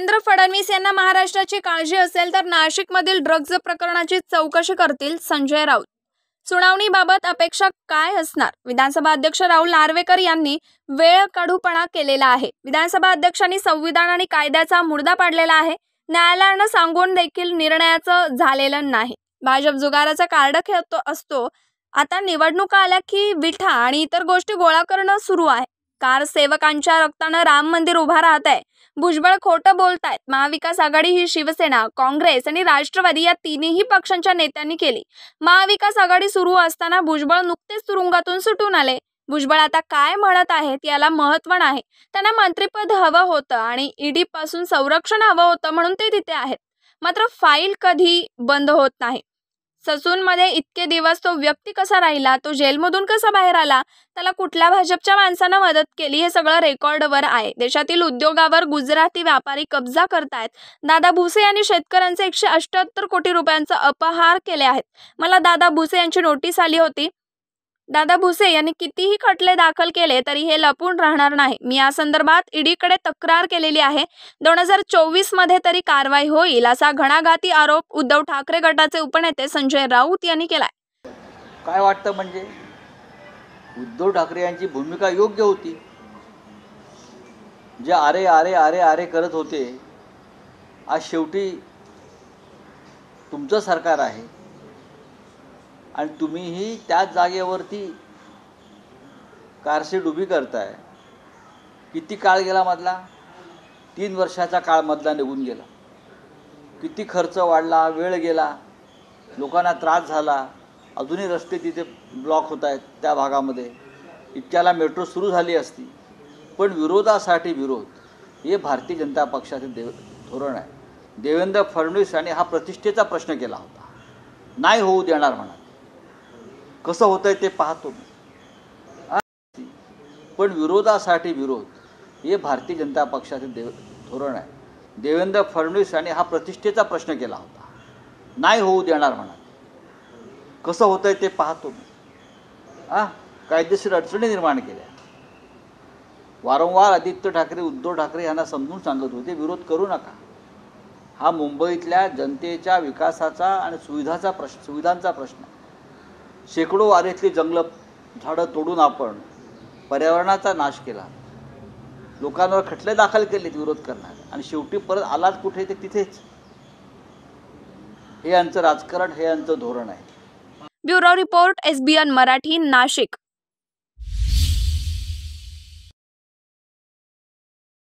देवेंद्र फडणवीस यांना महाराष्ट्राची काळजी असेल तर नाशिकमधील ड्रग्ज प्रकरणाची चौकशी करतील संजय राऊत सुनावणीबाबत अपेक्षा काय असणार विधानसभा अध्यक्ष राहुल नार्वेकर यांनी वेळ काढूपणा केलेला आहे विधानसभा अध्यक्षांनी संविधान आणि कायद्याचा मुर्दा पाडलेला आहे न्यायालयानं सांगून देखील निर्णयाचं झालेलं नाही भाजप जुगाराचा कार्ड खेळतो असतो आता निवडणुका आल्या की विठा आणि इतर गोष्टी गोळा करणं सुरू आहे कार सेवकांच्या रक्तानं राम मंदिर उभा राहत आहे भुजबळ खोटं बोलतायत महाविकास आघाडी ही शिवसेना काँग्रेस आणि राष्ट्रवादी या तिन्ही पक्षांच्या नेत्यांनी केली महाविकास आघाडी सुरू असताना भुजबळ नुकतेच तुरुंगातून सुटून आले भुजबळ आता काय म्हणत आहेत याला महत्व नाही त्यांना मंत्रिपद हवं होतं आणि ईडी पासून संरक्षण हवं होतं म्हणून ते तिथे आहेत मात्र फाईल कधी बंद होत नाही ससूनमध्ये इतके दिवस तो व्यक्ती कसा राहिला तो जेलमधून कसा बाहेर आला त्याला कुठल्या भाजपच्या माणसानं मदत केली हे सगळं रेकॉर्डवर आहे देशातील उद्योगावर गुजराती व्यापारी कब्जा करतायत दादा भुसे यांनी शेतकऱ्यांचे एकशे अष्ट्याहत्तर कोटी रुपयांचा अपहार केले आहेत मला दादा भुसे यांची नोटीस आली होती दादा भुसे यांनी कितीही खटले दाखल केले तरी हे लपून राहणार नाही मी या संदर्भात ईडीकडे तक्रार केलेली आहे दोन हजार चोवीस मध्ये तरी कारवाई होईल असा घणाघाती आरोप उद्धव ठाकरे गटाचे उपनेते संजय राऊत यांनी केलाय काय वाटतं म्हणजे उद्धव ठाकरे यांची भूमिका योग्य होती जे आरे आरे आरे आरे करत होते आज शेवटी तुमचं सरकार आहे आणि तुम्हीही त्याच जागेवरती कारशेड उभी करताय किती काळ गेला मधला तीन वर्षाचा काळ मधला निघून गेला किती खर्च वाढला वेळ गेला लोकांना त्रास झाला अजूनही रस्ते तिथे ब्लॉक होत आहेत त्या भागामध्ये इतक्याला मेट्रो सुरू झाली असती पण विरोधासाठी विरोध हे भारतीय जनता पक्षाचे देव धोरण आहे देवेंद्र फडणवीस यांनी हा प्रतिष्ठेचा प्रश्न केला होता नाही होऊ देणार म्हणा कसं आहे ते पाहतो मी पण विरोधासाठी विरोध हे भारतीय जनता पक्षाचे देव धोरण आहे देवेंद्र फडणवीस यांनी हा प्रतिष्ठेचा प्रश्न केला होता नाही होऊ देणार म्हणा कसं आहे ते पाहतो मी आ कायदेशीर अडचणी निर्माण केल्या वारंवार आदित्य ठाकरे उद्धव ठाकरे यांना समजून सांगत होते विरोध करू नका हा मुंबईतल्या जनतेच्या विकासाचा आणि सुविधाचा प्रश्न सुविधांचा प्रश्न आहे शेकडो वारेतली जंगल झाडं तोडून आपण पर्यावरणाचा नाश केला लोकांवर खटले दाखल केलेत विरोध करणार आणि शेवटी परत आलात कुठे ते तिथेच हे यांचं राजकारण हे यांचं धोरण आहे bureau report SBN Marathi Nashik